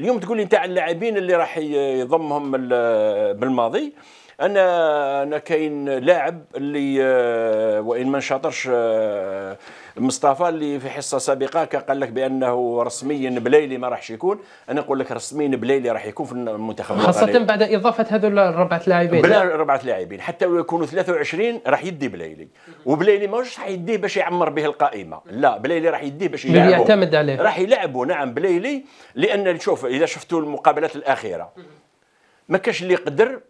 اليوم تقول لي نتاع اللاعبين اللي راح يضمهم بالماضي انا انا كاين لاعب اللي آه، وان ما شاطرش آه، مصطفى اللي في حصه سابقه كان قال لك بانه رسميا بليلي ما راحش يكون انا نقول لك رسميا بليلي راح يكون في المنتخب خاصه المغربي. بعد اضافه هذول الربعه لاعبين بلا ربعه لاعبين حتى لو يكونوا 23 راح يدي بليلي وبليلي ماهوش راح يديه باش يعمر به القائمه لا بليلي راح يديه باش يلعبه يعتمد عليه راح يلعبوا نعم بليلي لان شوف اذا شفتوا المقابلات الاخيره ما كاش اللي يقدر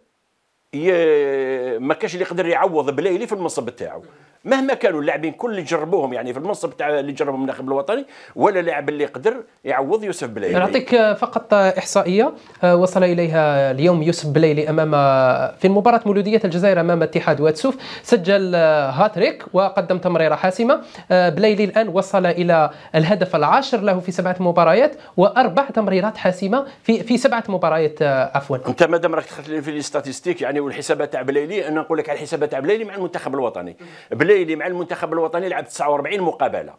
יהיה ما كاش اللي يقدر يعوض بلايلي في المنصب تاعو مهما كانوا اللاعبين كل اللي جربوهم يعني في المنصب تاع اللي جربهم المنتخب الوطني ولا لاعب اللي يقدر يعوض يوسف بلايلي نعطيك فقط احصائيه آه، وصل اليها اليوم يوسف بلايلي امام آه، في مباراه مولوديه الجزائر امام اتحاد واتسوف سجل آه، هاتريك وقدم تمريره حاسمه بلايلي الان وصل الى الهدف العاشر له في سبعه مباريات واربع تمريرات حاسمه في في سبعه مباريات عفوا انت مادام راك دخلت في الاستاتستيك يعني والحسابات تاع بلايلي انا نقول لك على الحسابات تاع بلايلي مع المنتخب الوطني بلايلي مع المنتخب الوطني لعب 49 مقابله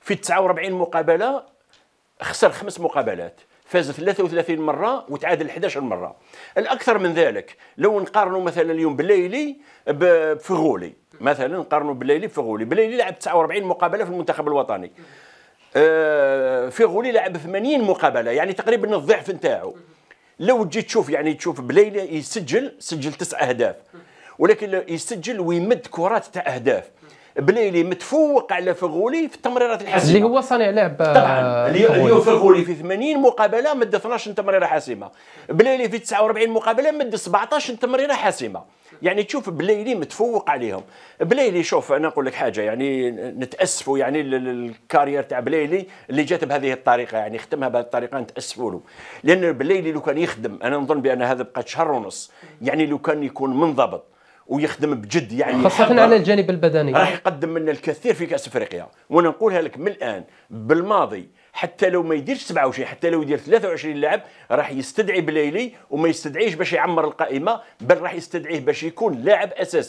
في 49 مقابله خسر خمس مقابلات فاز 33 مره وتعادل 11 مره الاكثر من ذلك لو نقارنوا مثلا اليوم بليلي بفغولي مثلا نقارنوا بليلي بفغولي بليلي لعب 49 مقابله في المنتخب الوطني آه فغولي لعب 80 مقابله يعني تقريبا الضعف نتاعو لو تجي تشوف يعني تشوف بليلي يسجل سجل تسع اهداف ولكن يسجل ويمد كرات تاع اهداف بليلي متفوق على فغولي في التمريرات الحاسمه اللي هو صانع لعب آه، طبعا اليوم فغولي في 80 مقابله مد 12 تمريره حاسمه بليلي في 49 مقابله مد 17 تمريره حاسمه يعني تشوف بليلي متفوق عليهم بليلي شوف انا نقول لك حاجه يعني نتاسفوا يعني الكارير تاع بليلي اللي جات بهذه الطريقه يعني ختمها بهذه الطريقه نتاسفوا له لان بليلي لو كان يخدم انا نظن بان هذا بقى شهر ونص يعني لو كان يكون منضبط ويخدم بجد يعني خاصة على الجانب البدني راح يقدم لنا الكثير في كأس أفريقيا وأنا نقولها لك من الآن بالماضي حتى لو ما يديرش 27 حتى لو يدير 23 لاعب راح يستدعي بليلي وما يستدعيش باش يعمر القائمة بل راح يستدعيه باش يكون لاعب أساسي